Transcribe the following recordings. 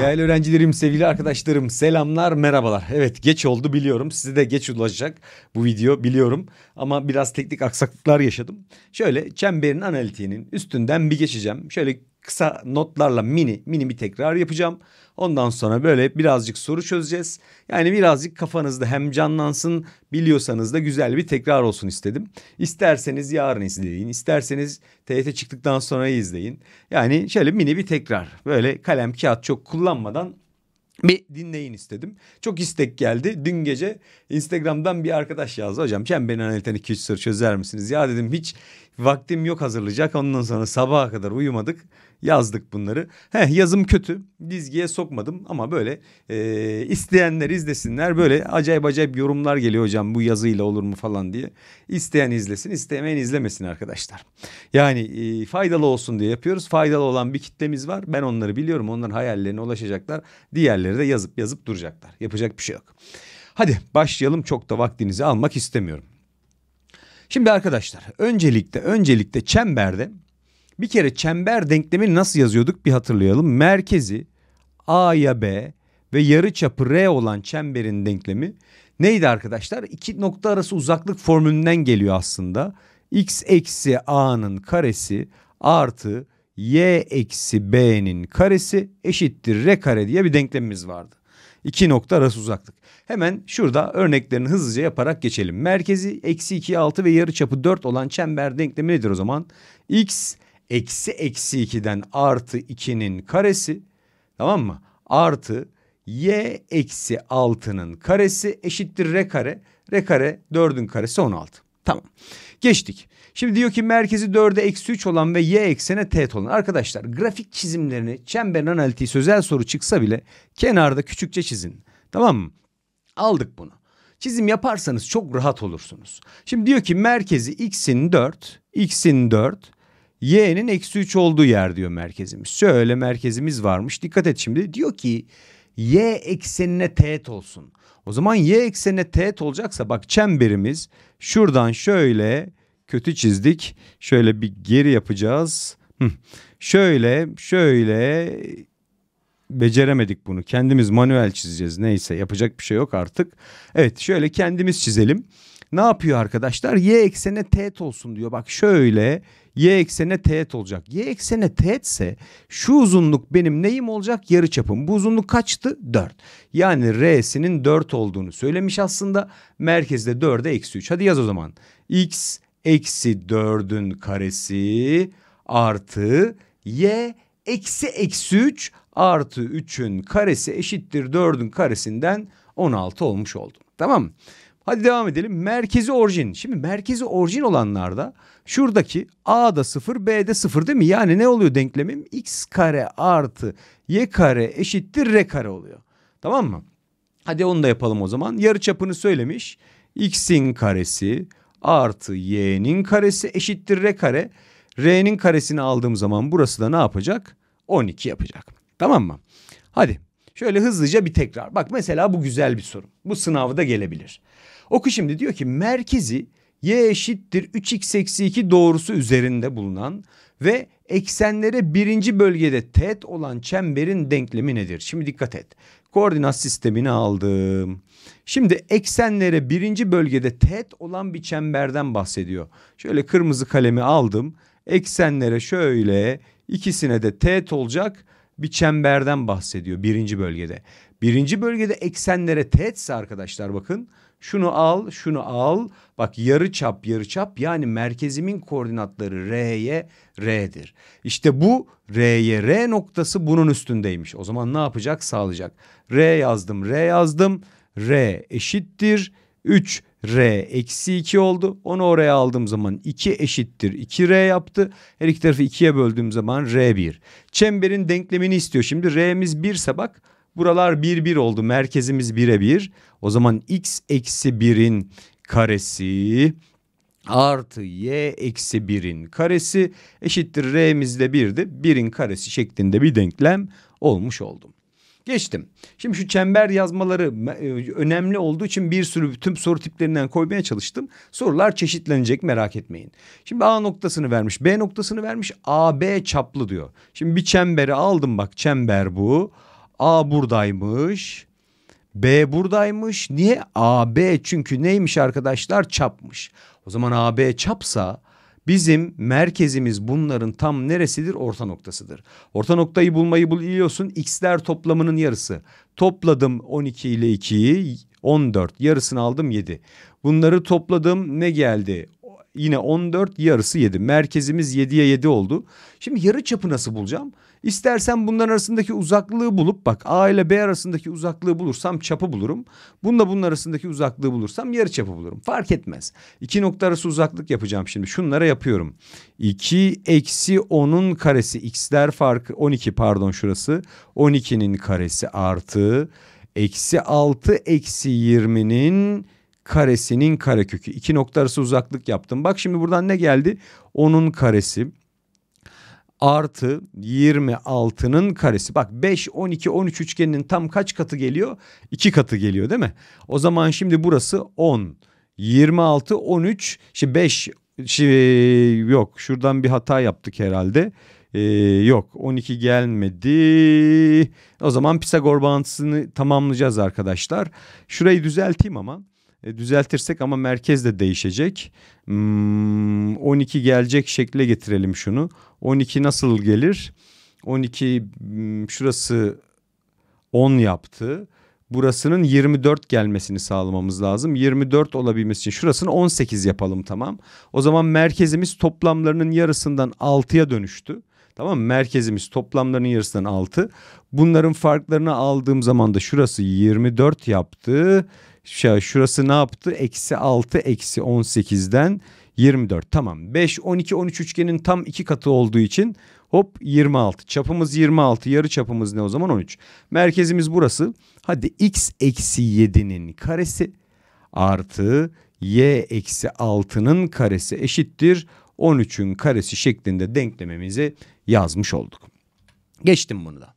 Değerli öğrencilerim, sevgili arkadaşlarım, selamlar, merhabalar. Evet geç oldu biliyorum. Size de geç ulaşacak bu video biliyorum. Ama biraz teknik aksaklıklar yaşadım. Şöyle çemberin analitiğinin üstünden bir geçeceğim. Şöyle kısa notlarla mini mini bir tekrar yapacağım. Ondan sonra böyle birazcık soru çözeceğiz. Yani birazcık kafanızda hem canlansın biliyorsanız da güzel bir tekrar olsun istedim. İsterseniz yarın izleyin, isterseniz TYT çıktıktan sonra izleyin. Yani şöyle mini bir tekrar. Böyle kalem kağıt çok kullanmadan bir dinleyin istedim. Çok istek geldi. Dün gece Instagram'dan bir arkadaş yazdı. Hocam çemberin analiten 2-3 soru çözer misiniz? Ya dedim hiç vaktim yok hazırlayacak. Ondan sonra sabaha kadar uyumadık yazdık bunları. Heh yazım kötü dizgiye sokmadım ama böyle e, isteyenler izlesinler böyle acayip acayip yorumlar geliyor hocam bu yazıyla olur mu falan diye. İsteyen izlesin istemeyen izlemesin arkadaşlar. Yani e, faydalı olsun diye yapıyoruz faydalı olan bir kitlemiz var ben onları biliyorum onların hayallerine ulaşacaklar diğerleri de yazıp yazıp duracaklar yapacak bir şey yok. Hadi başlayalım çok da vaktinizi almak istemiyorum. Şimdi arkadaşlar öncelikle öncelikle çemberde bir kere çember denklemini nasıl yazıyorduk bir hatırlayalım. Merkezi A ya B ve yarı çapı R olan çemberin denklemi neydi arkadaşlar? İki nokta arası uzaklık formülünden geliyor aslında. X eksi A'nın karesi artı Y eksi B'nin karesi eşittir R kare diye bir denklemimiz vardı. İki nokta arası uzaklık. Hemen şurada örneklerini hızlıca yaparak geçelim. Merkezi eksi 2, 6 ve yarı çapı 4 olan çember denklemi nedir o zaman? X eksi eksi 2'den artı 2'nin karesi tamam mı? Artı y eksi 6'nın karesi eşittir r kare. R kare 4'ün karesi 16. Tamam. Geçtik. Şimdi diyor ki merkezi 4'e eksi 3 olan ve y eksene teğet olan. Arkadaşlar grafik çizimlerini çember analitiği sözel soru çıksa bile kenarda küçükçe çizin. Tamam mı? Aldık bunu. Çizim yaparsanız çok rahat olursunuz. Şimdi diyor ki merkezi x'in 4, x'in 4, y'nin eksi 3 olduğu yer diyor merkezimiz. Şöyle merkezimiz varmış dikkat et şimdi diyor ki y eksenine teğet olsun. O zaman y eksenine teğet olacaksa bak çemberimiz şuradan şöyle kötü çizdik. Şöyle bir geri yapacağız. Şöyle şöyle beceremedik bunu. Kendimiz manuel çizeceğiz. Neyse yapacak bir şey yok artık. Evet şöyle kendimiz çizelim. Ne yapıyor arkadaşlar? Y eksene teğet olsun diyor. Bak şöyle y eksene teğet olacak. Y eksene teğetse şu uzunluk benim neyim olacak? Yarı çapım. Bu uzunluk kaçtı? 4. Yani R'sinin 4 olduğunu söylemiş aslında. Merkezde 4'e eksi 3. Hadi yaz o zaman. X eksi 4'ün karesi artı y eksi eksi 3 artı 3'ün karesi eşittir 4'ün karesinden 16 olmuş oldu. Tamam mı? Hadi devam edelim. Merkezi orijin. Şimdi merkezi orijin olanlarda şuradaki a da 0 b de 0 değil mi? Yani ne oluyor denklemim? x kare artı y kare eşittir r kare oluyor. Tamam mı? Hadi onu da yapalım o zaman. Yarı çapını söylemiş. x'in karesi artı y'nin karesi eşittir r kare. r'nin karesini aldığım zaman burası da ne yapacak? 12 yapacak. Tamam mı? Hadi şöyle hızlıca bir tekrar. Bak mesela bu güzel bir soru. Bu sınavda gelebilir. Oku şimdi diyor ki merkezi y eşittir 3x eksi 2 doğrusu üzerinde bulunan ve eksenlere birinci bölgede teğet olan çemberin denklemi nedir? Şimdi dikkat et. Koordinat sistemini aldım. Şimdi eksenlere birinci bölgede teğet olan bir çemberden bahsediyor. Şöyle kırmızı kalemi aldım. Eksenlere şöyle ikisine de teğet olacak bir çemberden bahsediyor birinci bölgede. Birinci bölgede eksenlere teğetse arkadaşlar bakın şunu al, şunu al. Bak yarı çap, yarı çap. Yani merkezimin koordinatları R'ye R'dir. İşte bu R'ye R noktası bunun üstündeymiş. O zaman ne yapacak? Sağlayacak. R yazdım, R yazdım. R eşittir 3 R eksi 2 oldu. Onu oraya aldığım zaman 2 eşittir 2R yaptı. Her iki tarafı 2'ye böldüğüm zaman R1. Çemberin denklemini istiyor. Şimdi R'miz 1 ise bak buralar 1 1 oldu. Merkezimiz 1'e 1. O zaman x eksi 1'in karesi artı y eksi 1'in karesi eşittir r'miz de 1'di. 1'in karesi şeklinde bir denklem olmuş oldum. Geçtim. Şimdi şu çember yazmaları e, önemli olduğu için bir sürü tüm soru tiplerinden koymaya çalıştım. Sorular çeşitlenecek merak etmeyin. Şimdi A noktasını vermiş, B noktasını vermiş, AB çaplı diyor. Şimdi bir çemberi aldım bak çember bu. A buradaymış, B buradaymış. Niye? AB çünkü neymiş arkadaşlar? Çapmış. O zaman AB çapsa bizim merkezimiz bunların tam neresidir? Orta noktasıdır. Orta noktayı bulmayı biliyorsun. X'ler toplamının yarısı. Topladım 12 ile 2'yi 14 yarısını aldım 7. Bunları topladım ne geldi? Yine 14 yarısı 7. Merkezimiz 7'ye 7 oldu. Şimdi yarı çapı nasıl bulacağım? İstersen bunların arasındaki uzaklığı bulup bak A ile B arasındaki uzaklığı bulursam çapı bulurum. Bununla bunun arasındaki uzaklığı bulursam yarı çapı bulurum. Fark etmez. İki nokta arası uzaklık yapacağım şimdi. Şunlara yapıyorum. 2 eksi 10'un karesi x'ler farkı 12 pardon şurası. 12'nin karesi artı eksi 6 eksi 20'nin karesinin karekökü. İki nokta arası uzaklık yaptım. Bak şimdi buradan ne geldi? 10'un karesi artı 26'nın karesi. Bak 5, 12, 13 üçgeninin tam kaç katı geliyor? 2 katı geliyor değil mi? O zaman şimdi burası 10, 26, 13, işte 5, şey, yok şuradan bir hata yaptık herhalde. Ee, yok 12 gelmedi. O zaman Pisagor bağıntısını tamamlayacağız arkadaşlar. Şurayı düzelteyim ama. E, düzeltirsek ama merkez de değişecek. 12 hmm, gelecek şekle getirelim şunu. 12 nasıl gelir? 12 hmm, şurası 10 yaptı. Burasının 24 gelmesini sağlamamız lazım. 24 olabilmesi için şurasını 18 yapalım tamam. O zaman merkezimiz toplamlarının yarısından 6'ya dönüştü. Tamam mı? Merkezimiz toplamlarının yarısından 6. Bunların farklarını aldığım zaman da şurası 24 yaptı şey, şurası ne yaptı? Eksi 6 eksi 18'den 24 tamam 5 12 13 üçgenin tam iki katı olduğu için hop 26 çapımız 26 yarı çapımız ne o zaman 13 merkezimiz burası hadi x eksi 7'nin karesi artı y eksi 6'nın karesi eşittir 13'ün karesi şeklinde denklememizi yazmış olduk geçtim bunu da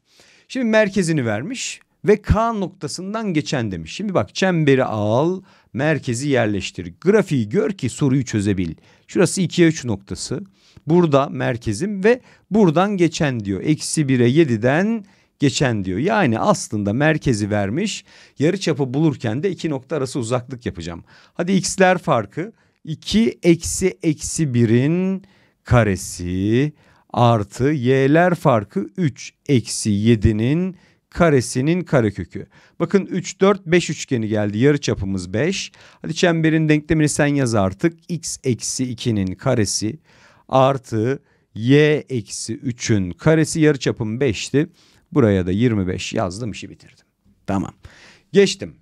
şimdi merkezini vermiş ve K noktasından geçen demiş. Şimdi bak çemberi al, merkezi yerleştir. Grafiği gör ki soruyu çözebil. Şurası 2'ye 3 noktası. Burada merkezim ve buradan geçen diyor. Eksi 1'e 7'den geçen diyor. Yani aslında merkezi vermiş. Yarıçapı bulurken de iki nokta arası uzaklık yapacağım. Hadi x'ler farkı 2 eksi eksi 1'in karesi artı y'ler farkı 3 eksi 7'nin karesi karesinin karekökü. Bakın 3 4 5 üçgeni geldi. Yarıçapımız 5. Hadi çemberin denklemini sen yaz artık. x eksi 2'nin karesi artı y eksi 3'ün karesi yarıçapım 5'ti. Buraya da 25 yazdım işi bitirdim. Tamam. Geçtim.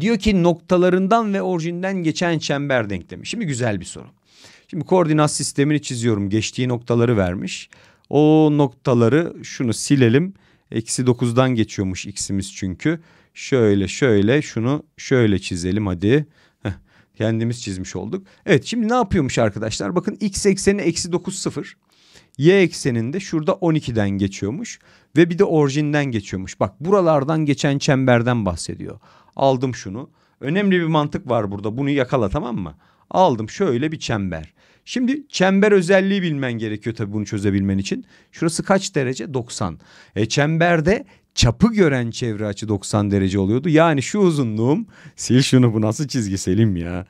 Diyor ki noktalarından ve orijinden geçen çember denklemi. Şimdi güzel bir soru. Şimdi koordinat sistemini çiziyorum. Geçtiği noktaları vermiş. O noktaları şunu silelim Eksi 9'dan geçiyormuş x'imiz çünkü. Şöyle şöyle şunu şöyle çizelim hadi. kendimiz çizmiş olduk. Evet şimdi ne yapıyormuş arkadaşlar? Bakın x ekseni eksi 9 0. Y ekseninde şurada 12'den geçiyormuş ve bir de orijinden geçiyormuş. Bak buralardan geçen çemberden bahsediyor. Aldım şunu. Önemli bir mantık var burada. Bunu yakala tamam mı? Aldım şöyle bir çember. Şimdi çember özelliği bilmen gerekiyor tabii bunu çözebilmen için. Şurası kaç derece? 90. E, çemberde çapı gören çevre açı 90 derece oluyordu. Yani şu uzunluğum sil şunu bu nasıl çizgi Selim ya.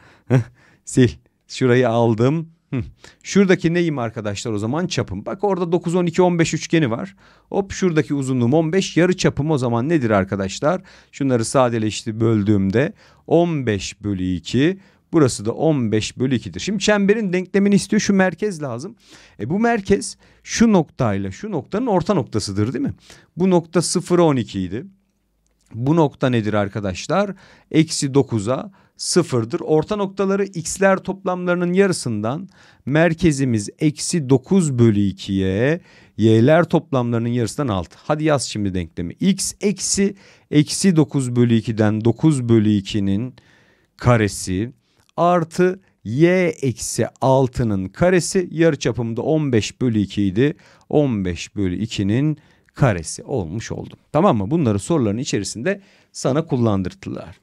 sil şurayı aldım. Şuradaki neyim arkadaşlar o zaman çapım. Bak orada 9 12 15 üçgeni var. Hop şuradaki uzunluğum 15 yarı çapım o zaman nedir arkadaşlar? Şunları sadeleşti böldüğümde 15 bölü 2 Burası da 15 bölü 2'dir. Şimdi çemberin denklemini istiyor. Şu merkez lazım. E bu merkez şu noktayla şu noktanın orta noktasıdır değil mi? Bu nokta 0 12 idi. Bu nokta nedir arkadaşlar? Eksi 9'a sıfırdır. Orta noktaları x'ler toplamlarının yarısından merkezimiz eksi 9 bölü 2'ye y'ler toplamlarının yarısından 6. Hadi yaz şimdi denklemi. x eksi eksi 9 bölü 2'den 9 bölü 2'nin karesi artı y eksi 6'nın karesi yarı yarıçapımda 15 bölü 2 idi. 15 bölü 2'nin karesi olmuş oldu. Tamam mı? Bunları soruların içerisinde sana kullandırdılar.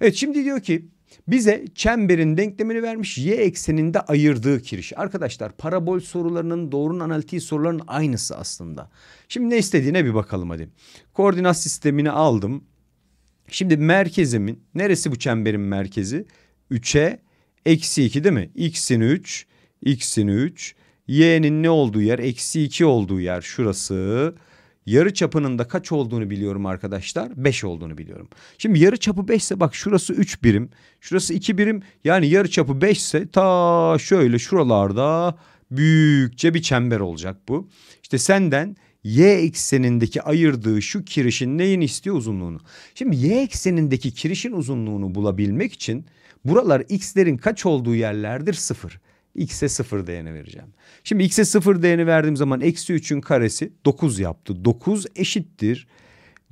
Evet şimdi diyor ki bize çemberin denklemini vermiş y ekseninde ayırdığı kiriş. Arkadaşlar parabol sorularının doğrunun analitiği sorularının aynısı aslında. Şimdi ne istediğine bir bakalım hadi. Koordinat sistemini aldım. Şimdi merkezimin neresi bu çemberin merkezi? 3'e eksi 2 değil mi? X'in 3, X'in 3. Y'nin ne olduğu yer? Eksi 2 olduğu yer şurası. Yarı çapının da kaç olduğunu biliyorum arkadaşlar? 5 olduğunu biliyorum. Şimdi yarı çapı 5 ise bak şurası 3 birim. Şurası 2 birim. Yani yarı çapı 5 ise ta şöyle şuralarda büyükçe bir çember olacak bu. İşte senden y eksenindeki ayırdığı şu kirişin neyini istiyor uzunluğunu. Şimdi y eksenindeki kirişin uzunluğunu bulabilmek için Buralar x'lerin kaç olduğu yerlerdir? Sıfır. X'e sıfır değeni vereceğim. Şimdi X'e sıfır değerini verdiğim zaman eksi 3'ün karesi 9 yaptı. 9 eşittir.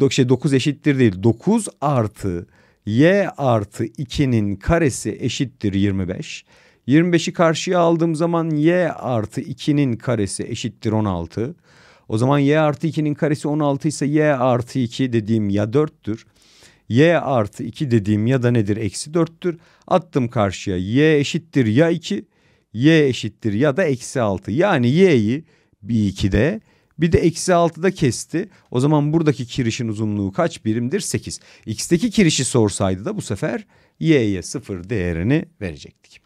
Do şey 9 eşittir değil. 9 artı Y artı 2'nin karesi eşittir 25. 25'i karşıya aldığım zaman Y artı 2'nin karesi eşittir 16. O zaman Y artı 2'nin karesi 16 ise Y artı 2 dediğim ya 4'tür y artı 2 dediğim ya da nedir eksi 4'tür. Attım karşıya y eşittir ya 2 y eşittir ya da eksi 6. Yani y'yi bir 2'de bir de eksi 6'da kesti. O zaman buradaki kirişin uzunluğu kaç birimdir? 8. X'teki kirişi sorsaydı da bu sefer y'ye 0 değerini verecektik.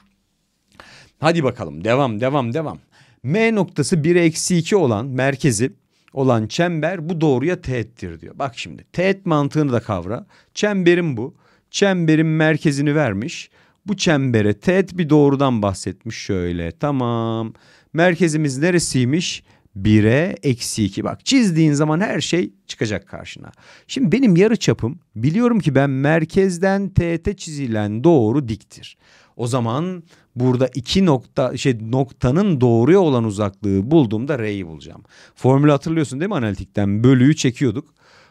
Hadi bakalım devam devam devam. M noktası 1'e eksi 2 olan merkezi olan çember bu doğruya teğettir diyor. Bak şimdi teğet mantığını da kavra. Çemberin bu. Çemberin merkezini vermiş. Bu çembere teğet bir doğrudan bahsetmiş şöyle. Tamam. Merkezimiz neresiymiş? 1'e eksi 2. Bak çizdiğin zaman her şey çıkacak karşına. Şimdi benim yarı çapım biliyorum ki ben merkezden teğete çizilen doğru diktir. O zaman burada iki nokta şey noktanın doğruya olan uzaklığı bulduğumda R'yi bulacağım. Formülü hatırlıyorsun değil mi analitikten? Bölüyü çekiyorduk.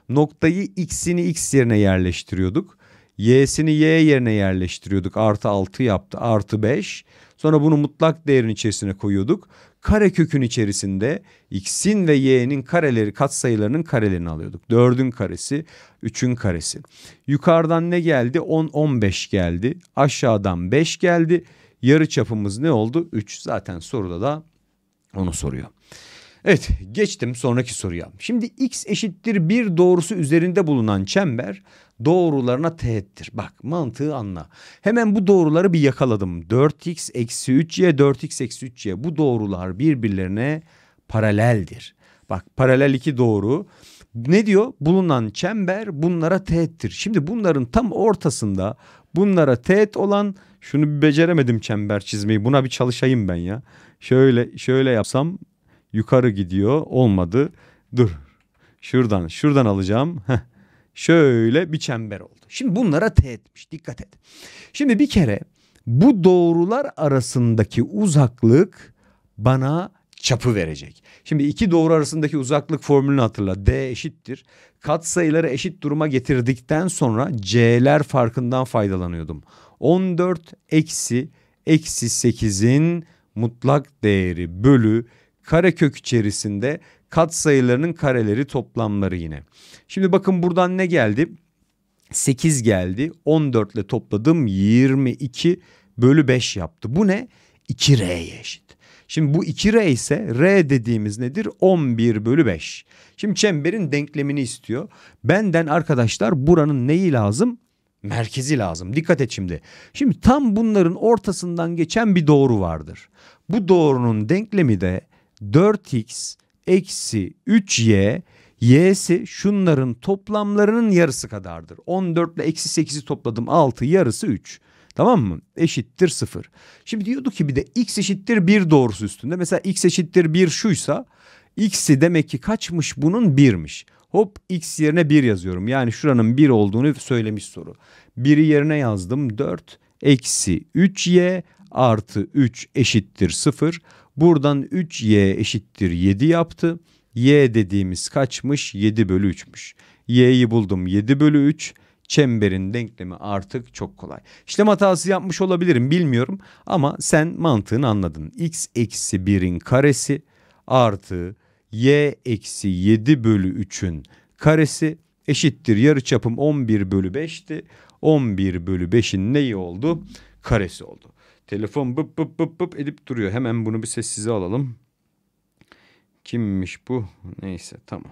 Noktayı x'ini x yerine yerleştiriyorduk. Y'sini y yerine yerleştiriyorduk. Artı 6 yaptı. Artı 5. Sonra bunu mutlak değerin içerisine koyuyorduk. Kare kökün içerisinde x'in ve y'nin kareleri katsayılarının karelerini alıyorduk. 4'ün karesi, 3'ün karesi. Yukarıdan ne geldi? 10, 15 geldi. Aşağıdan 5 geldi. Yarı çapımız ne oldu? 3. Zaten soruda da onu soruyor. Evet geçtim sonraki soruya. Şimdi x eşittir 1 doğrusu üzerinde bulunan çember doğrularına teğettir. Bak mantığı anla. Hemen bu doğruları bir yakaladım. 4x eksi 3y 4x eksi 3y bu doğrular birbirlerine paraleldir. Bak paralel iki doğru. Ne diyor? Bulunan çember bunlara teğettir. Şimdi bunların tam ortasında bunlara teğet olan şunu bir beceremedim çember çizmeyi buna bir çalışayım ben ya. Şöyle şöyle yapsam yukarı gidiyor olmadı dur şuradan şuradan alacağım Heh. şöyle bir çember oldu. Şimdi bunlara T etmiş dikkat et. Şimdi bir kere bu doğrular arasındaki uzaklık bana çapı verecek. Şimdi iki doğru arasındaki uzaklık formülünü hatırla. D eşittir. Kat sayıları eşit duruma getirdikten sonra C'ler farkından faydalanıyordum. 14 eksi eksi 8'in mutlak değeri bölü karekök içerisinde kat sayılarının kareleri toplamları yine. Şimdi bakın buradan ne geldi? 8 geldi. 14 ile topladım 22 bölü 5 yaptı. Bu ne? 2R'ye eşit. Şimdi bu 2R ise R dediğimiz nedir? 11 bölü 5. Şimdi çemberin denklemini istiyor. Benden arkadaşlar buranın neyi lazım? merkezi lazım. Dikkat et şimdi. Şimdi tam bunların ortasından geçen bir doğru vardır. Bu doğrunun denklemi de 4x eksi 3y y'si şunların toplamlarının yarısı kadardır. 14 ile eksi 8'i topladım 6 yarısı 3. Tamam mı? Eşittir 0. Şimdi diyordu ki bir de x eşittir 1 doğrusu üstünde. Mesela x eşittir 1 şuysa x'i demek ki kaçmış bunun 1'miş. Hop x yerine 1 yazıyorum. Yani şuranın 1 olduğunu söylemiş soru. 1'i yerine yazdım 4 eksi 3y artı 3 eşittir 0. Buradan 3y eşittir 7 yaptı. y dediğimiz kaçmış? 7 bölü 3'müş. y'yi buldum 7 bölü 3 çemberin denklemi artık çok kolay. İşlem hatası yapmış olabilirim bilmiyorum ama sen mantığını anladın. x eksi 1'in karesi artı y eksi 7 bölü 3'ün karesi eşittir yarıçapım 11 bölü 5'ti. 11 bölü 5'in neyi oldu? Karesi oldu. Telefon bıp bıp bıp bıp edip duruyor. Hemen bunu bir sessize alalım. Kimmiş bu? Neyse tamam.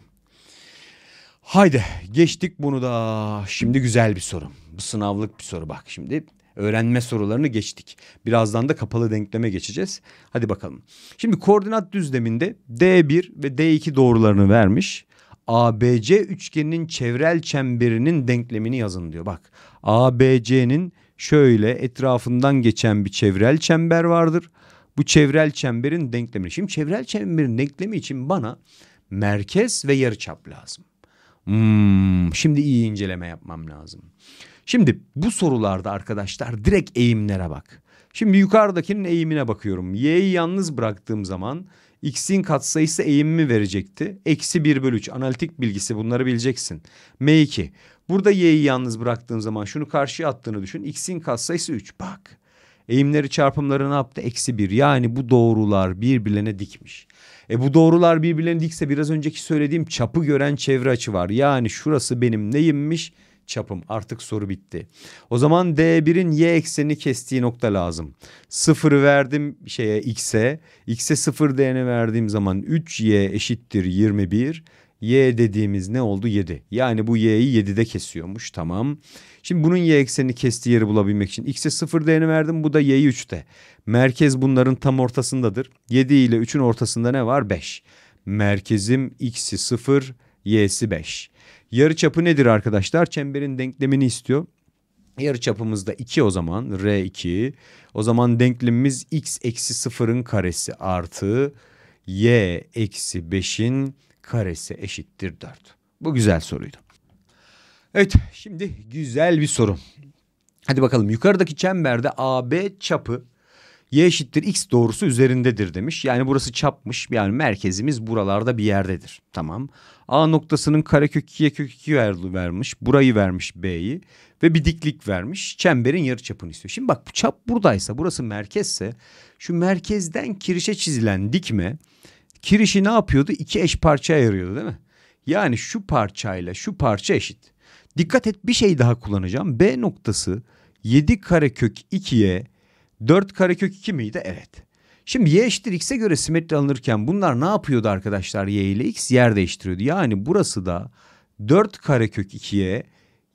Haydi geçtik bunu da. Şimdi güzel bir soru. Bu sınavlık bir soru bak şimdi öğrenme sorularını geçtik. Birazdan da kapalı denkleme geçeceğiz. Hadi bakalım. Şimdi koordinat düzleminde D1 ve D2 doğrularını vermiş. ABC üçgeninin çevrel çemberinin denklemini yazın diyor. Bak ABC'nin şöyle etrafından geçen bir çevrel çember vardır. Bu çevrel çemberin denklemi. Şimdi çevrel çemberin denklemi için bana merkez ve yarıçap lazım. Hmm, şimdi iyi inceleme yapmam lazım. Şimdi bu sorularda arkadaşlar direkt eğimlere bak. Şimdi yukarıdakinin eğimine bakıyorum. Y'yi yalnız bıraktığım zaman x'in katsayısı eğimimi verecekti. Eksi 1 bölü 3 analitik bilgisi bunları bileceksin. M2 burada y'yi yalnız bıraktığım zaman şunu karşıya attığını düşün. X'in katsayısı 3 bak. Eğimleri çarpımları ne yaptı? Eksi 1 yani bu doğrular birbirlerine dikmiş. E bu doğrular birbirlerine dikse biraz önceki söylediğim çapı gören çevre açı var. Yani şurası benim neyimmiş? çapım. Artık soru bitti. O zaman D1'in y eksenini kestiği nokta lazım. 0 verdim şeye x'e. X'e 0 değerini verdiğim zaman 3y eşittir 21. Y dediğimiz ne oldu? 7. Yani bu y'yi 7'de kesiyormuş. Tamam. Şimdi bunun y eksenini kestiği yeri bulabilmek için x'e 0 değerini verdim. Bu da y'yi 3'te. Merkez bunların tam ortasındadır. 7 ile 3'ün ortasında ne var? 5. Merkezim x'i 0, y'si 5. Yarı çapı nedir arkadaşlar? Çemberin denklemini istiyor. Yarı çapımız da 2 o zaman. R2. O zaman denklemimiz x eksi 0'ın karesi artı y eksi 5'in karesi eşittir 4. Bu güzel soruydu. Evet şimdi güzel bir soru. Hadi bakalım yukarıdaki çemberde AB çapı Y eşittir X doğrusu üzerindedir demiş. Yani burası çapmış. Yani merkezimiz buralarda bir yerdedir. Tamam. A noktasının karekök 2'ye kök 2 vermiş. Burayı vermiş B'yi. Ve bir diklik vermiş. Çemberin yarıçapını istiyor. Şimdi bak bu çap buradaysa burası merkezse şu merkezden kirişe çizilen dikme kirişi ne yapıyordu? İki eş parçaya ayırıyordu değil mi? Yani şu parçayla şu parça eşit. Dikkat et bir şey daha kullanacağım. B noktası 7 karekök 2'ye 4 karekök 2 miydi? Evet. Şimdi y eşittir x'e göre simetri alınırken bunlar ne yapıyordu arkadaşlar? Y ile x yer değiştiriyordu. Yani burası da 4 karekök 2'ye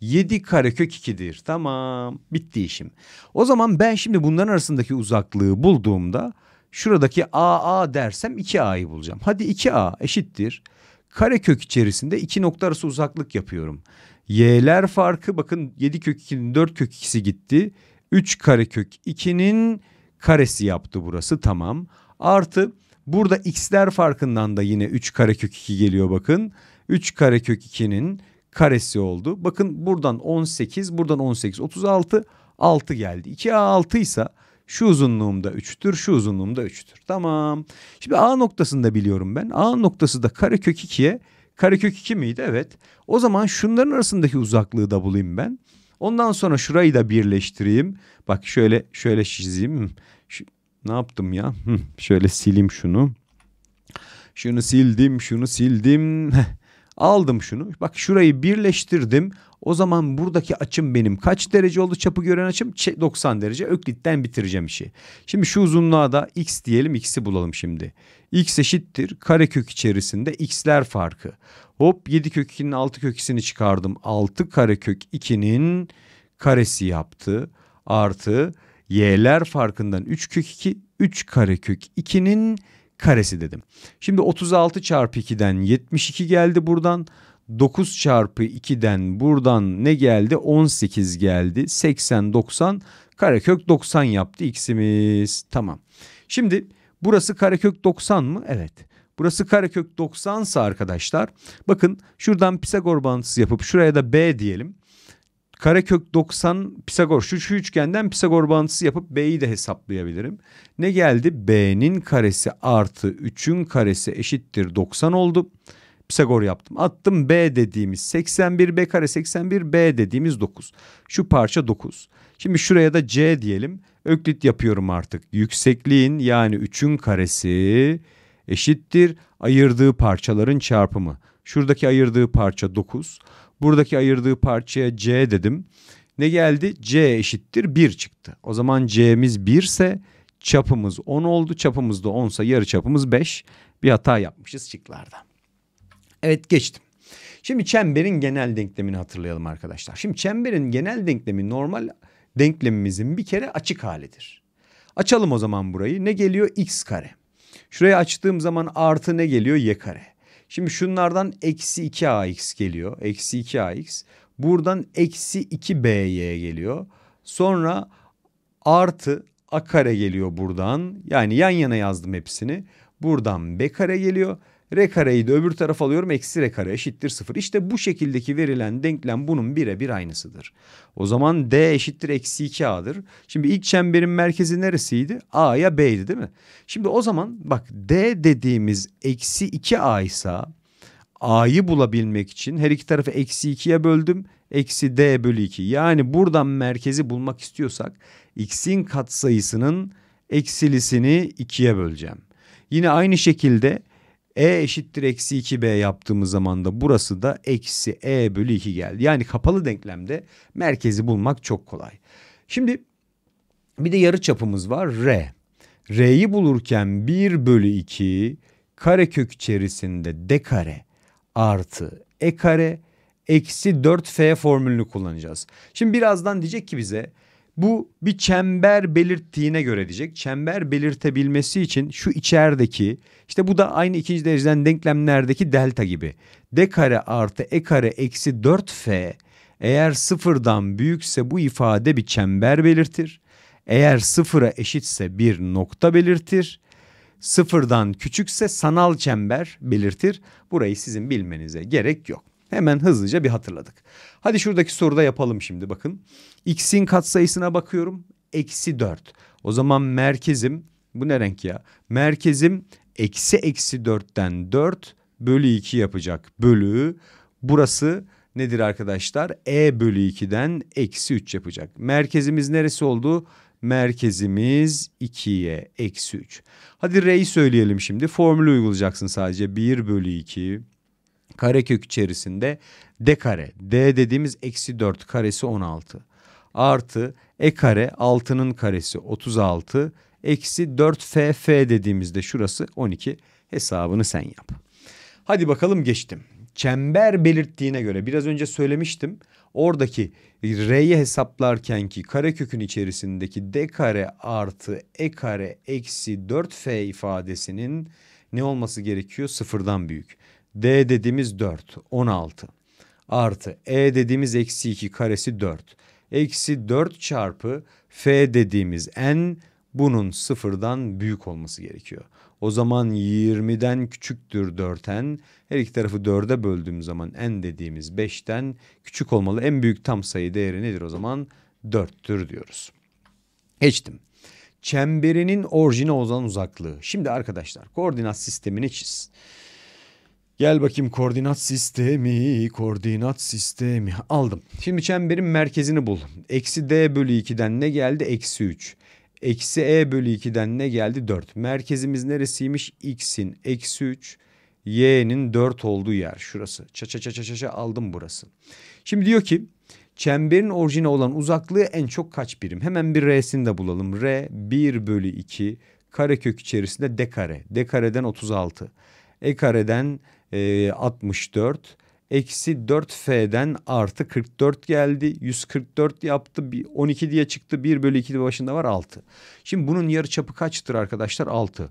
7 karekök 2'dir. Tamam bitti işim. O zaman ben şimdi bunların arasındaki uzaklığı bulduğumda şuradaki AA dersem 2A'yı bulacağım. Hadi 2A eşittir. Karekök içerisinde iki nokta arası uzaklık yapıyorum. Y'ler farkı bakın 7 kök 2'nin 4 kök 2'si gitti. 3 karekök 2'nin karesi yaptı burası tamam. Artı burada x'ler farkından da yine 3 karekök 2 geliyor bakın. 3 karekök 2'nin karesi oldu. Bakın buradan 18, buradan 18, 36, 6 geldi. 2A 6 ise şu uzunluğumda 3'tür, şu uzunluğumda 3'tür. Tamam. Şimdi A noktasını da biliyorum ben. A noktası da karekök 2'ye karekök 2 miydi? Evet. O zaman şunların arasındaki uzaklığı da bulayım ben. Ondan sonra şurayı da birleştireyim. Bak şöyle şöyle çizeyim. Şu, ne yaptım ya? şöyle sileyim şunu. Şunu sildim, şunu sildim. Aldım şunu. Bak şurayı birleştirdim. O zaman buradaki açım benim kaç derece oldu çapı gören açım? 90 derece. Öklitten bitireceğim işi. Şimdi şu uzunluğa da x diyelim x'i bulalım şimdi. x eşittir karekök içerisinde x'ler farkı. Hop 7 kök 2'nin 6 kök 2'sini çıkardım. 6 karekök 2'nin karesi yaptı. Artı y'ler farkından 3 kök 2 3 karekök 2'nin karesi dedim. Şimdi 36 çarpı 2'den 72 geldi buradan. 9 çarpı 2'den buradan ne geldi? 18 geldi. 80, 90. Karekök 90 yaptı x'imiz. Tamam. Şimdi burası karekök 90 mı? Evet. Burası karekök 90 ise arkadaşlar bakın şuradan Pisagor bağıntısı yapıp şuraya da b diyelim karekök 90 Pisagor şu, şu üçgenden Pisagor bağıntısı yapıp B'yi de hesaplayabilirim. Ne geldi? B'nin karesi artı 3'ün karesi eşittir 90 oldu. Pisagor yaptım. Attım B dediğimiz 81 B kare 81 B dediğimiz 9. Şu parça 9. Şimdi şuraya da C diyelim. Öklit yapıyorum artık. Yüksekliğin yani 3'ün karesi eşittir ayırdığı parçaların çarpımı. Şuradaki ayırdığı parça 9. Buradaki ayırdığı parçaya C dedim. Ne geldi? C eşittir 1 çıktı. O zaman C'miz 1 ise çapımız 10 oldu. Çapımız da 10 ise yarı çapımız 5. Bir hata yapmışız şıklarda. Evet geçtim. Şimdi çemberin genel denklemini hatırlayalım arkadaşlar. Şimdi çemberin genel denklemi normal denklemimizin bir kere açık halidir. Açalım o zaman burayı. Ne geliyor? X kare. Şuraya açtığım zaman artı ne geliyor? Y kare. Şimdi şunlardan eksi 2ax geliyor. Eksi 2ax. Buradan eksi 2by geliyor. Sonra artı a kare geliyor buradan. Yani yan yana yazdım hepsini. Buradan b kare geliyor. R kareyi de öbür tarafa alıyorum. Eksi R kare eşittir 0. İşte bu şekildeki verilen denklem bunun birebir aynısıdır. O zaman D eşittir eksi 2A'dır. Şimdi ilk çemberin merkezi neresiydi? A'ya B'ydi değil mi? Şimdi o zaman bak D dediğimiz eksi 2A ise A'yı bulabilmek için her iki tarafı eksi 2'ye böldüm. Eksi D bölü 2. Yani buradan merkezi bulmak istiyorsak X'in katsayısının eksilisini 2'ye böleceğim. Yine aynı şekilde e eşittir eksi 2B yaptığımız zaman da burası da eksi E bölü 2 geldi. Yani kapalı denklemde merkezi bulmak çok kolay. Şimdi bir de yarı çapımız var R. R'yi bulurken 1 bölü 2 karekök içerisinde D kare artı E kare eksi 4F formülünü kullanacağız. Şimdi birazdan diyecek ki bize bu bir çember belirttiğine göre diyecek. Çember belirtebilmesi için şu içerideki işte bu da aynı ikinci dereceden denklemlerdeki delta gibi. D kare artı E kare eksi 4F eğer sıfırdan büyükse bu ifade bir çember belirtir. Eğer sıfıra eşitse bir nokta belirtir. Sıfırdan küçükse sanal çember belirtir. Burayı sizin bilmenize gerek yok. Hemen hızlıca bir hatırladık. Hadi şuradaki soruda yapalım şimdi bakın. X'in katsayısına bakıyorum. Eksi 4. O zaman merkezim bu ne renk ya? Merkezim eksi eksi 4'ten 4 bölü 2 yapacak. Bölü burası nedir arkadaşlar? E bölü 2'den eksi 3 yapacak. Merkezimiz neresi oldu? Merkezimiz 2'ye eksi 3. Hadi R'yi söyleyelim şimdi. Formülü uygulayacaksın sadece. 1 bölü 2 karekök içerisinde d kare. d dediğimiz eksi 4 karesi 16. Artı e kare 6'nın karesi 36. Eksi 4 ff dediğimizde şurası 12. Hesabını sen yap. Hadi bakalım geçtim. Çember belirttiğine göre biraz önce söylemiştim. Oradaki r'yi hesaplarken ki karekökün içerisindeki d kare artı e kare eksi 4f ifadesinin ne olması gerekiyor? Sıfırdan büyük. D dediğimiz 4, 16 artı E dediğimiz eksi 2 karesi 4. Eksi 4 çarpı F dediğimiz N bunun sıfırdan büyük olması gerekiyor. O zaman 20'den küçüktür 4n. Her iki tarafı 4'e böldüğüm zaman n dediğimiz 5'ten küçük olmalı. En büyük tam sayı değeri nedir o zaman? 4'tür diyoruz. Geçtim. Çemberinin orijine olan uzaklığı. Şimdi arkadaşlar koordinat sistemini çiz. Gel bakayım koordinat sistemi, koordinat sistemi aldım. Şimdi çemberin merkezini bul. Eksi D bölü 2'den ne geldi? Eksi 3. Eksi E bölü 2'den ne geldi? 4. Merkezimiz neresiymiş? X'in eksi 3. Y'nin 4 olduğu yer şurası. Ça ça ça ça ça aldım burası. Şimdi diyor ki çemberin orijine olan uzaklığı en çok kaç birim? Hemen bir R'sini de bulalım. R 1 bölü 2 karekök içerisinde D kare. D kareden 36. E kareden e, ee, 64 eksi 4F'den artı 44 geldi. 144 yaptı. 12 diye çıktı. 1 bölü 2 de başında var 6. Şimdi bunun yarı çapı kaçtır arkadaşlar? 6.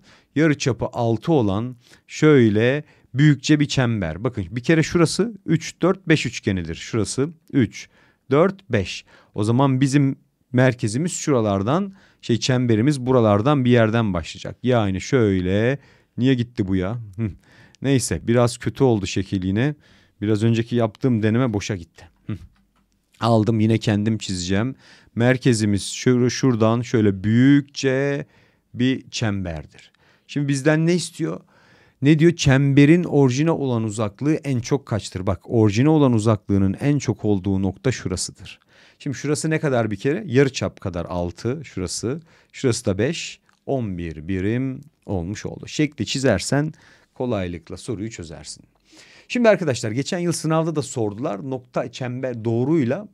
çapı 6 olan şöyle büyükçe bir çember. Bakın bir kere şurası 3, 4, 5 üçgenidir. Şurası 3, 4, 5. O zaman bizim merkezimiz şuralardan şey çemberimiz buralardan bir yerden başlayacak. Yani şöyle niye gitti bu ya? Neyse biraz kötü oldu şekil yine. Biraz önceki yaptığım deneme boşa gitti. Aldım yine kendim çizeceğim. Merkezimiz şöyle şuradan şöyle büyükçe bir çemberdir. Şimdi bizden ne istiyor? Ne diyor? Çemberin orijine olan uzaklığı en çok kaçtır? Bak orijine olan uzaklığının en çok olduğu nokta şurasıdır. Şimdi şurası ne kadar bir kere? Yarı çap kadar 6 şurası. Şurası da 5. 11 birim olmuş oldu. Şekli çizersen kolaylıkla soruyu çözersin. Şimdi arkadaşlar geçen yıl sınavda da sordular. Nokta çember doğruyla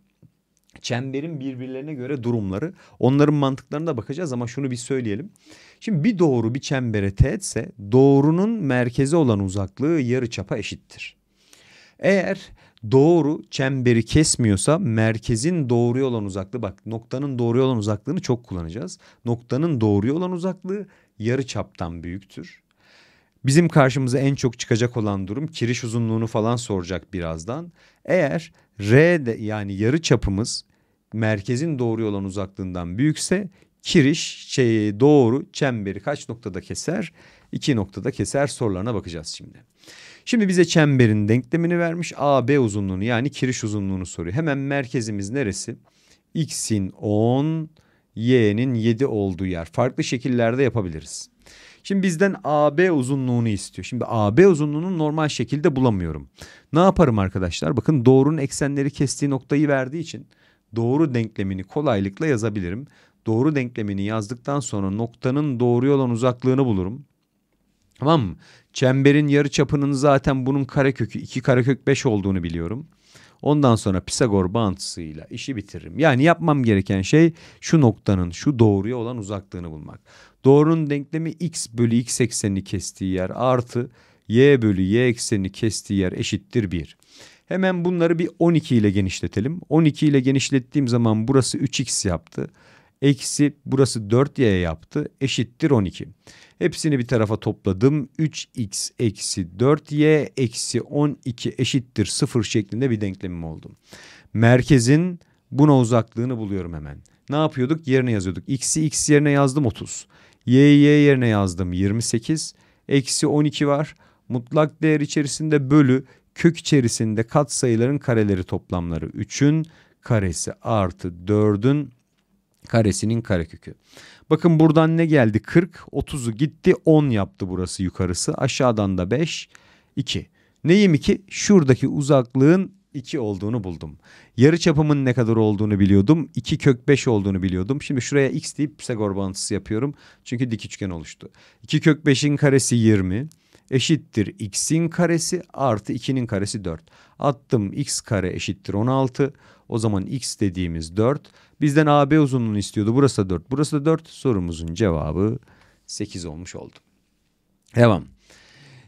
çemberin birbirlerine göre durumları. Onların mantıklarına da bakacağız ama şunu bir söyleyelim. Şimdi bir doğru bir çembere teğetse doğrunun merkeze olan uzaklığı yarı çapa eşittir. Eğer doğru çemberi kesmiyorsa merkezin doğruya olan uzaklığı bak noktanın doğruya olan uzaklığını çok kullanacağız. Noktanın doğruya olan uzaklığı yarı çaptan büyüktür. Bizim karşımıza en çok çıkacak olan durum kiriş uzunluğunu falan soracak birazdan. Eğer R de, yani yarı çapımız merkezin doğru olan uzaklığından büyükse kiriş şey, doğru çemberi kaç noktada keser? İki noktada keser sorularına bakacağız şimdi. Şimdi bize çemberin denklemini vermiş. AB uzunluğunu yani kiriş uzunluğunu soruyor. Hemen merkezimiz neresi? X'in 10, Y'nin 7 olduğu yer. Farklı şekillerde yapabiliriz. Şimdi bizden AB uzunluğunu istiyor. Şimdi AB uzunluğunu normal şekilde bulamıyorum. Ne yaparım arkadaşlar? Bakın doğrunun eksenleri kestiği noktayı verdiği için doğru denklemini kolaylıkla yazabilirim. Doğru denklemini yazdıktan sonra noktanın doğruya olan uzaklığını bulurum. Tamam mı? Çemberin yarı çapının zaten bunun karekökü 2 karekök 5 olduğunu biliyorum. Ondan sonra Pisagor bağıntısıyla işi bitiririm. Yani yapmam gereken şey şu noktanın şu doğruya olan uzaklığını bulmak. Doğrunun denklemi x bölü x eksenini kestiği yer artı y bölü y eksenini kestiği yer eşittir 1. Hemen bunları bir 12 ile genişletelim. 12 ile genişlettiğim zaman burası 3x yaptı. Eksi burası 4y yaptı. Eşittir 12. Hepsini bir tarafa topladım. 3x eksi 4y eksi 12 eşittir 0 şeklinde bir denklemim oldu. Merkezin buna uzaklığını buluyorum hemen. Ne yapıyorduk? Yerine yazıyorduk. X'i x yerine yazdım 30 y'yi y yerine yazdım 28. Eksi 12 var. Mutlak değer içerisinde bölü kök içerisinde kat sayıların kareleri toplamları 3'ün karesi artı 4'ün karesinin karekökü. Bakın buradan ne geldi? 40, 30'u gitti 10 yaptı burası yukarısı. Aşağıdan da 5, 2. Neyim 2? Şuradaki uzaklığın 2 olduğunu buldum. Yarı çapımın ne kadar olduğunu biliyordum. 2 kök 5 olduğunu biliyordum. Şimdi şuraya x deyip Pisagor bağıntısı yapıyorum. Çünkü dik üçgen oluştu. 2 kök 5'in karesi 20 eşittir x'in karesi artı 2'nin karesi 4. Attım x kare eşittir 16. O zaman x dediğimiz 4. Bizden AB uzunluğunu istiyordu. Burası da 4. Burası da 4. Sorumuzun cevabı 8 olmuş oldu. Devam.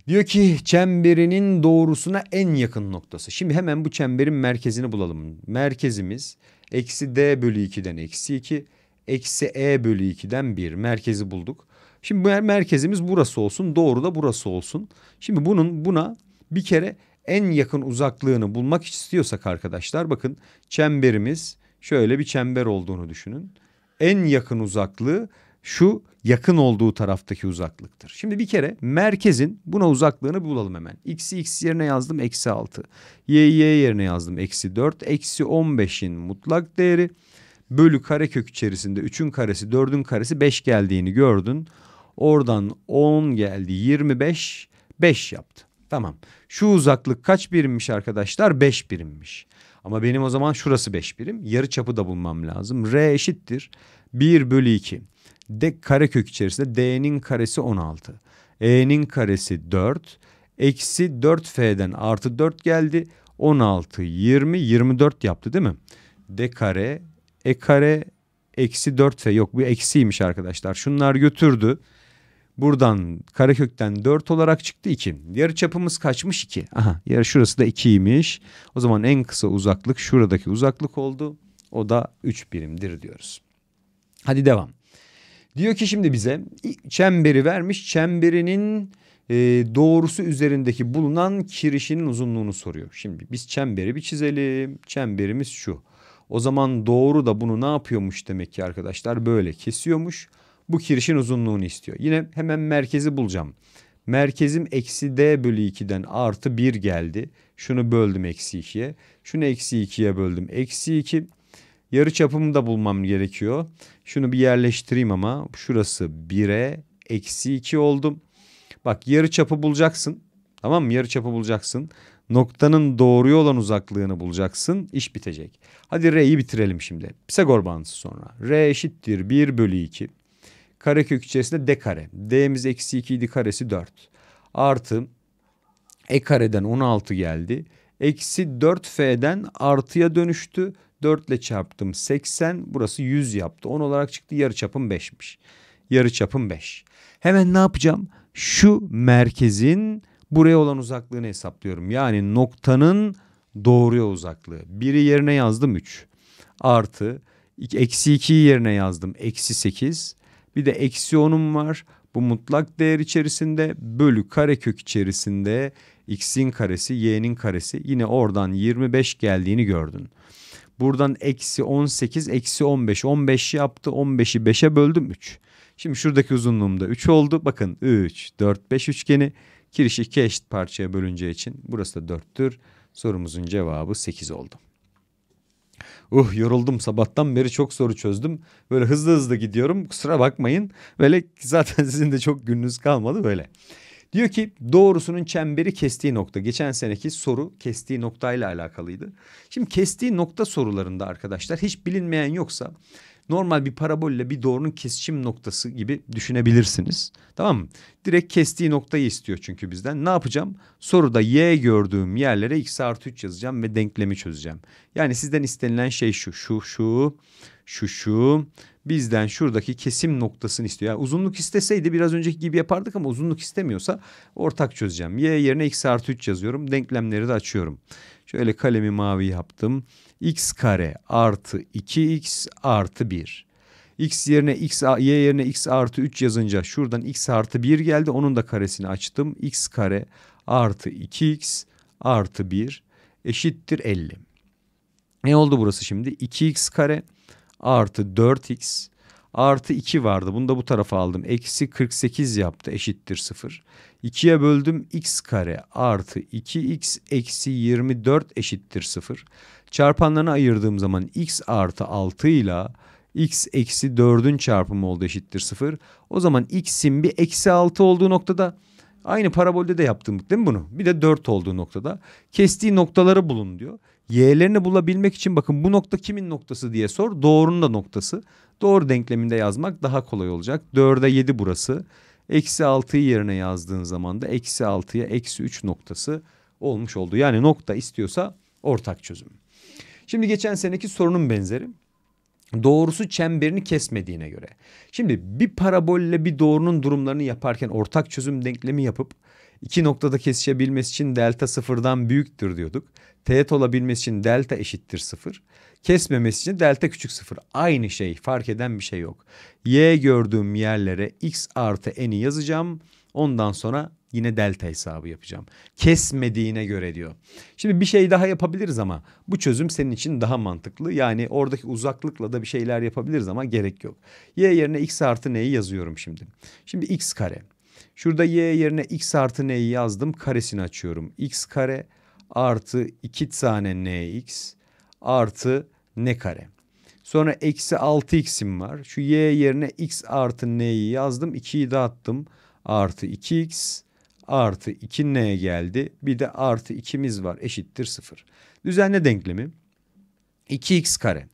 Diyor ki çemberinin doğrusuna en yakın noktası. Şimdi hemen bu çemberin merkezini bulalım. Merkezimiz eksi d bölü 2'den eksi 2 eksi e bölü 2'den 1 merkezi bulduk. Şimdi merkezimiz burası olsun doğru da burası olsun. Şimdi bunun buna bir kere en yakın uzaklığını bulmak istiyorsak arkadaşlar bakın çemberimiz şöyle bir çember olduğunu düşünün. En yakın uzaklığı şu yakın olduğu taraftaki uzaklıktır. Şimdi bir kere merkezin buna uzaklığını bulalım hemen. X'i X yerine yazdım eksi 6. Y'yi Y yerine yazdım eksi 4. Eksi 15'in mutlak değeri bölü karekök içerisinde 3'ün karesi 4'ün karesi 5 geldiğini gördün. Oradan 10 geldi 25 5 yaptı. Tamam şu uzaklık kaç birimmiş arkadaşlar 5 birimmiş. Ama benim o zaman şurası 5 birim yarı çapı da bulmam lazım. R eşittir 1 bölü 2 de karekök içerisinde d'nin karesi 16. e'nin karesi 4. Eksi 4f'den artı 4 geldi. 16, 20, 24 yaptı değil mi? D kare, e kare, eksi 4f. Yok bu eksiymiş arkadaşlar. Şunlar götürdü. Buradan karekökten 4 olarak çıktı 2. Yarı çapımız kaçmış 2. Aha yarı şurası da 2'ymiş. O zaman en kısa uzaklık şuradaki uzaklık oldu. O da 3 birimdir diyoruz. Hadi devam. Diyor ki şimdi bize çemberi vermiş. Çemberinin e, doğrusu üzerindeki bulunan kirişinin uzunluğunu soruyor. Şimdi biz çemberi bir çizelim. Çemberimiz şu. O zaman doğru da bunu ne yapıyormuş demek ki arkadaşlar böyle kesiyormuş. Bu kirişin uzunluğunu istiyor. Yine hemen merkezi bulacağım. Merkezim eksi d bölü 2'den artı 1 geldi. Şunu böldüm eksi 2'ye. Şunu eksi 2'ye böldüm eksi 2. Yarı çapımı da bulmam gerekiyor. Şunu bir yerleştireyim ama şurası 1'e eksi 2 oldum. Bak yarı çapı bulacaksın. Tamam mı? Yarı çapı bulacaksın. Noktanın doğruya olan uzaklığını bulacaksın. İş bitecek. Hadi R'yi bitirelim şimdi. Pisagor bağıntısı sonra. R eşittir 1 bölü 2. Karekök içerisinde D kare. D'miz eksi 2 idi karesi 4. Artı E kareden 16 geldi. Eksi 4F'den artıya dönüştü. 4 ile çarptım 80 burası 100 yaptı. 10 olarak çıktı yarı çapım 5'miş. Yarı çapım 5. Hemen ne yapacağım? Şu merkezin buraya olan uzaklığını hesaplıyorum. Yani noktanın doğruya uzaklığı. Biri yerine yazdım 3. Artı eksi 2'yi yerine yazdım. Eksi 8. Bir de eksi 10'um var. Bu mutlak değer içerisinde bölü karekök içerisinde x'in karesi y'nin karesi yine oradan 25 geldiğini gördün. Buradan eksi 18, eksi 15. 15 yaptı. 15'i 5'e böldüm 3. Şimdi şuradaki uzunluğumda 3 oldu. Bakın 3, 4, 5 üçgeni. Kiriş 2 eşit parçaya bölünce için burası da 4'tür. Sorumuzun cevabı 8 oldu. Uh yoruldum sabahtan beri çok soru çözdüm. Böyle hızlı hızlı gidiyorum kusura bakmayın. Böyle zaten sizin de çok gününüz kalmadı böyle. Diyor ki doğrusunun çemberi kestiği nokta. Geçen seneki soru kestiği noktayla alakalıydı. Şimdi kestiği nokta sorularında arkadaşlar hiç bilinmeyen yoksa normal bir parabolle bir doğrunun kesişim noktası gibi düşünebilirsiniz. Tamam mı? Direkt kestiği noktayı istiyor çünkü bizden. Ne yapacağım? Soruda y gördüğüm yerlere x artı 3 yazacağım ve denklemi çözeceğim. Yani sizden istenilen şey şu, şu, şu, şu, şu. Bizden şuradaki kesim noktasını istiyor. Yani uzunluk isteseydi biraz önceki gibi yapardık ama uzunluk istemiyorsa ortak çözeceğim. Y yerine x artı 3 yazıyorum. Denklemleri de açıyorum. Şöyle kalemi mavi yaptım x kare artı 2x artı 1. X yerine x, y yerine x artı 3 yazınca şuradan x artı 1 geldi. Onun da karesini açtım. x kare artı 2x artı 1 eşittir 50. Ne oldu burası şimdi? 2x kare artı 4x artı 2 vardı. Bunu da bu tarafa aldım. Eksi 48 yaptı eşittir 0. 2'ye böldüm x kare artı 2x eksi 24 eşittir 0. Çarpanlarını ayırdığım zaman x artı 6 ile x eksi 4'ün çarpımı oldu eşittir 0. O zaman x'in bir eksi 6 olduğu noktada aynı parabolde de yaptım değil mi bunu? Bir de 4 olduğu noktada kestiği noktaları bulun diyor. Y'lerini bulabilmek için bakın bu nokta kimin noktası diye sor. Doğrunun da noktası. Doğru denkleminde yazmak daha kolay olacak. 4'e 7 burası. Eksi 6'yı yerine yazdığın zaman da eksi 6'ya eksi 3 noktası olmuş oldu. Yani nokta istiyorsa ortak çözüm. Şimdi geçen seneki sorunun benzeri. Doğrusu çemberini kesmediğine göre. Şimdi bir parabolle bir doğrunun durumlarını yaparken ortak çözüm denklemi yapıp iki noktada kesişebilmesi için delta sıfırdan büyüktür diyorduk. Teğet olabilmesi için delta eşittir sıfır. Kesmemesi için delta küçük sıfır. Aynı şey fark eden bir şey yok. Y gördüğüm yerlere x artı n'i yazacağım. Ondan sonra yine delta hesabı yapacağım. Kesmediğine göre diyor. Şimdi bir şey daha yapabiliriz ama bu çözüm senin için daha mantıklı. Yani oradaki uzaklıkla da bir şeyler yapabiliriz ama gerek yok. Y yerine x artı n'yi yazıyorum şimdi. Şimdi x kare. Şurada y yerine x artı n'yi yazdım. Karesini açıyorum. x kare artı 2 tane nx artı ne kare. Sonra eksi 6x'im var. Şu y yerine x artı n'yi yazdım. 2'yi dağıttım. attım artı 2x artı 2 n geldi. Bir de artı 2'miz var eşittir 0. Düzenle denklemi 2x kare.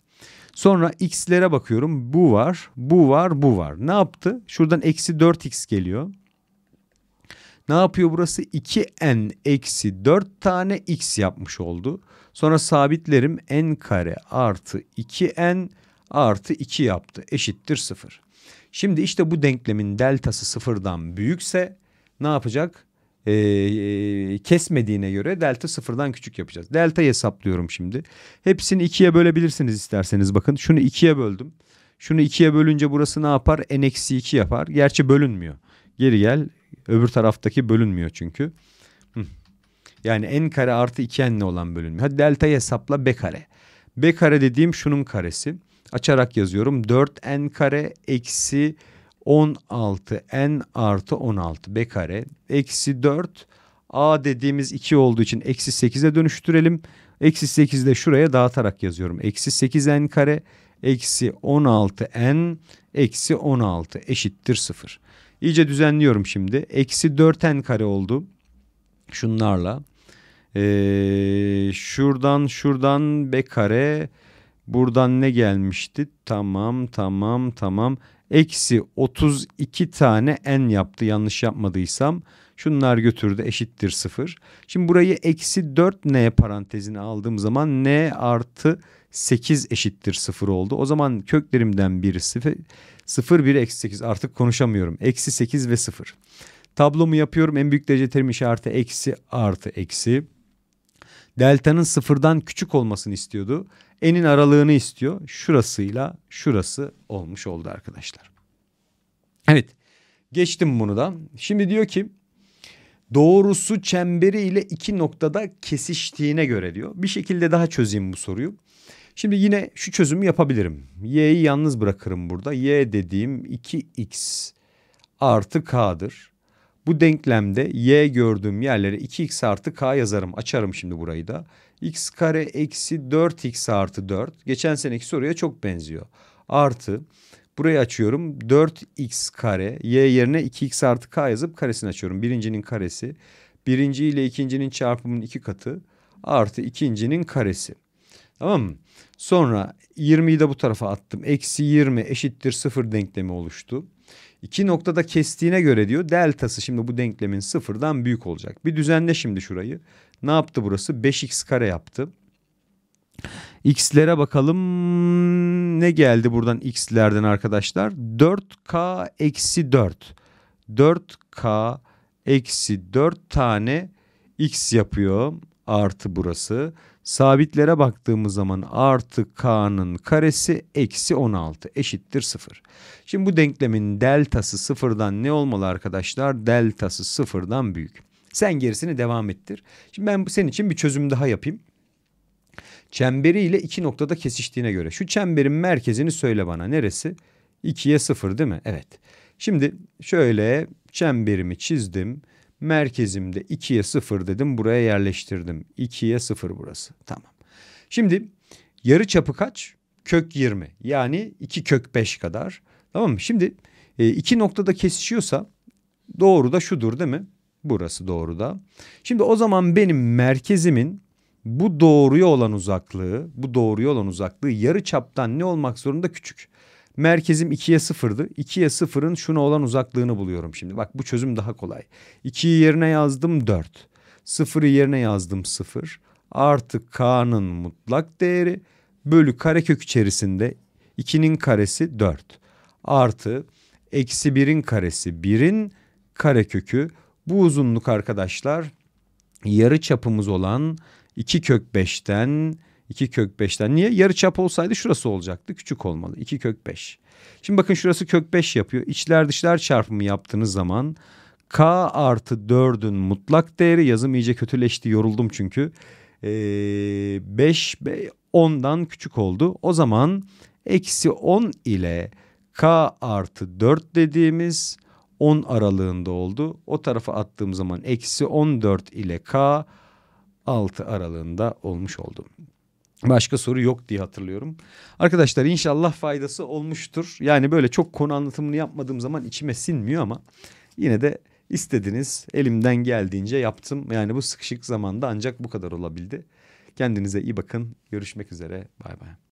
Sonra x'lere bakıyorum. Bu var, bu var, bu var. Ne yaptı? Şuradan eksi 4x geliyor. Ne yapıyor burası? 2n eksi 4 tane x yapmış oldu. Sonra sabitlerim n kare artı 2n artı 2 yaptı. Eşittir 0. Şimdi işte bu denklemin deltası sıfırdan büyükse ne yapacak? Ee, e, kesmediğine göre delta sıfırdan küçük yapacağız. Delta'yı hesaplıyorum şimdi. Hepsini ikiye bölebilirsiniz isterseniz bakın. Şunu ikiye böldüm. Şunu ikiye bölünce burası ne yapar? N-2 yapar. Gerçi bölünmüyor. Geri gel. Öbür taraftaki bölünmüyor çünkü. Yani n kare artı 2 n olan bölünmüyor. Hadi delta'yı hesapla b kare. b kare dediğim şunun karesi açarak yazıyorum. 4n kare eksi 16 n artı 16 b kare eksi 4 a dediğimiz 2 olduğu için eksi 8'e dönüştürelim. Eksi 8'i de şuraya dağıtarak yazıyorum. Eksi 8 n kare eksi 16 n eksi 16 eşittir 0. İyice düzenliyorum şimdi. Eksi 4 n kare oldu. Şunlarla. Ee, şuradan şuradan b kare Buradan ne gelmişti? Tamam tamam tamam. Eksi 32 tane n yaptı yanlış yapmadıysam. Şunlar götürdü eşittir 0. Şimdi burayı eksi 4n parantezine aldığım zaman n artı 8 eşittir 0 oldu. O zaman köklerimden biri 0, 0 1 eksi 8 artık konuşamıyorum. Eksi 8 ve 0. Tablomu yapıyorum en büyük derece terim işareti eksi artı eksi. Delta'nın sıfırdan küçük olmasını istiyordu enin aralığını istiyor. Şurasıyla şurası olmuş oldu arkadaşlar. Evet geçtim bunu da. Şimdi diyor ki doğrusu çemberi ile iki noktada kesiştiğine göre diyor. Bir şekilde daha çözeyim bu soruyu. Şimdi yine şu çözümü yapabilirim. Y'yi yalnız bırakırım burada. Y dediğim 2x artı k'dır. Bu denklemde y gördüğüm yerlere 2x artı k yazarım. Açarım şimdi burayı da x kare eksi 4x artı 4. Geçen seneki soruya çok benziyor. Artı burayı açıyorum 4x kare y yerine 2x artı k yazıp karesini açıyorum. Birincinin karesi birinci ile ikincinin çarpımının iki katı artı ikincinin karesi. Tamam mı? Sonra 20'yi de bu tarafa attım. Eksi 20 eşittir 0 denklemi oluştu. İki noktada kestiğine göre diyor deltası şimdi bu denklemin sıfırdan büyük olacak. Bir düzenle şimdi şurayı. Ne yaptı burası? 5x kare yaptı. X'lere bakalım ne geldi buradan X'lerden arkadaşlar? 4K eksi 4. 4K eksi 4 tane X yapıyor artı burası. Sabitlere baktığımız zaman artı k'nın karesi eksi 16 eşittir 0. Şimdi bu denklemin deltası sıfırdan ne olmalı arkadaşlar? Deltası sıfırdan büyük. Sen gerisini devam ettir. Şimdi ben senin için bir çözüm daha yapayım. Çemberiyle iki noktada kesiştiğine göre. Şu çemberin merkezini söyle bana. Neresi? 2'ye 0 değil mi? Evet. Şimdi şöyle çemberimi çizdim merkezimde 2'ye 0 dedim buraya yerleştirdim. 2'ye 0 burası tamam. Şimdi yarı çapı kaç? Kök 20 yani 2 kök 5 kadar tamam mı? Şimdi e, iki noktada kesişiyorsa doğru da şudur değil mi? Burası doğru da. Şimdi o zaman benim merkezimin bu doğruya olan uzaklığı, bu doğruya olan uzaklığı yarı çaptan ne olmak zorunda küçük? Merkezim 2'ye 0'dı. 2'ye 0'ın şuna olan uzaklığını buluyorum şimdi. Bak bu çözüm daha kolay. 2'yi yerine yazdım 4. 0'ı yerine yazdım 0. Artı k'nın mutlak değeri bölü karekök içerisinde 2'nin karesi 4. Artı eksi 1'in karesi 1'in karekökü. Bu uzunluk arkadaşlar yarı çapımız olan 2 kök 5'ten 2 kök 5'ten. Niye? Yarı çap olsaydı şurası olacaktı. Küçük olmalı. 2 kök 5. Şimdi bakın şurası kök 5 yapıyor. İçler dışlar çarpımı yaptığınız zaman k artı 4'ün mutlak değeri yazım iyice kötüleşti. Yoruldum çünkü. Ee, 5 10'dan küçük oldu. O zaman eksi 10 ile k artı 4 dediğimiz 10 aralığında oldu. O tarafa attığım zaman eksi 14 ile k 6 aralığında olmuş oldum. Başka soru yok diye hatırlıyorum. Arkadaşlar inşallah faydası olmuştur. Yani böyle çok konu anlatımını yapmadığım zaman içime sinmiyor ama yine de istediniz. Elimden geldiğince yaptım. Yani bu sıkışık zamanda ancak bu kadar olabildi. Kendinize iyi bakın. Görüşmek üzere. Bay bay.